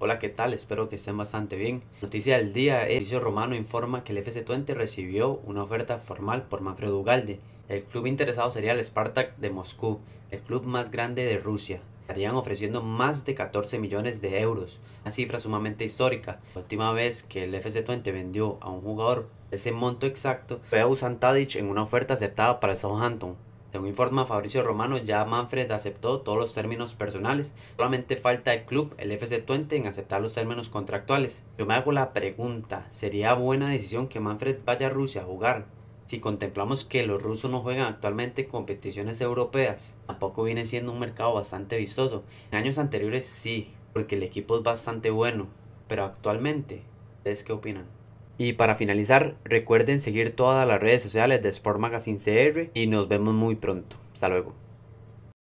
Hola, ¿qué tal? Espero que estén bastante bien. Noticia del día, el diario Romano informa que el fc Twente recibió una oferta formal por Manfredo Ugalde. El club interesado sería el Spartak de Moscú, el club más grande de Rusia. Estarían ofreciendo más de 14 millones de euros, una cifra sumamente histórica. La última vez que el fc Twente vendió a un jugador ese monto exacto fue a Usantadich en una oferta aceptada para el Southampton. Según informa Fabricio Romano, ya Manfred aceptó todos los términos personales, solamente falta el club, el FC Twente, en aceptar los términos contractuales. Yo me hago la pregunta, ¿sería buena decisión que Manfred vaya a Rusia a jugar? Si contemplamos que los rusos no juegan actualmente competiciones europeas, tampoco viene siendo un mercado bastante vistoso. En años anteriores sí, porque el equipo es bastante bueno, pero actualmente, ¿ustedes qué opinan? Y para finalizar, recuerden seguir todas las redes sociales de Sport Magazine CR y nos vemos muy pronto. Hasta luego.